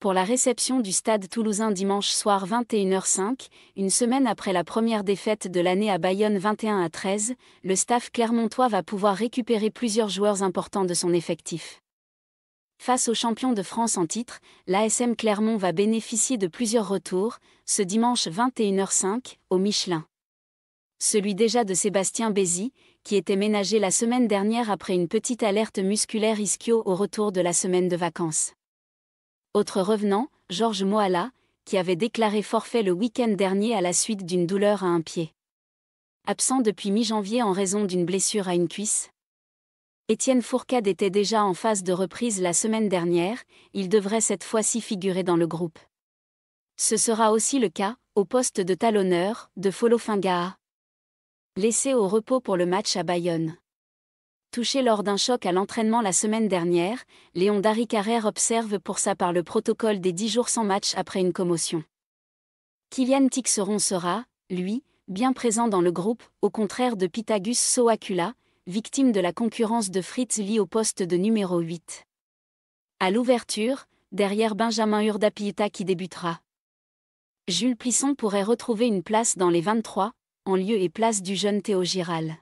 pour la réception du stade toulousain dimanche soir 21h05, une semaine après la première défaite de l'année à Bayonne 21 à 13, le staff clermontois va pouvoir récupérer plusieurs joueurs importants de son effectif. Face aux champions de France en titre, l'ASM Clermont va bénéficier de plusieurs retours, ce dimanche 21h05, au Michelin. Celui déjà de Sébastien Bézi, qui était ménagé la semaine dernière après une petite alerte musculaire ischio au retour de la semaine de vacances. Autre revenant, Georges Moala, qui avait déclaré forfait le week-end dernier à la suite d'une douleur à un pied. Absent depuis mi-janvier en raison d'une blessure à une cuisse. Étienne Fourcade était déjà en phase de reprise la semaine dernière, il devrait cette fois-ci figurer dans le groupe. Ce sera aussi le cas, au poste de talonneur, de Folofinga. Laissé au repos pour le match à Bayonne touché lors d'un choc à l'entraînement la semaine dernière, Léon Daricarère observe pour ça par le protocole des 10 jours sans match après une commotion. Kylian Tixeron sera, lui, bien présent dans le groupe, au contraire de Pythagus Soakula, victime de la concurrence de Fritz Lee au poste de numéro 8. À l'ouverture, derrière Benjamin Urdapieta qui débutera. Jules Plisson pourrait retrouver une place dans les 23, en lieu et place du jeune Théo Giral.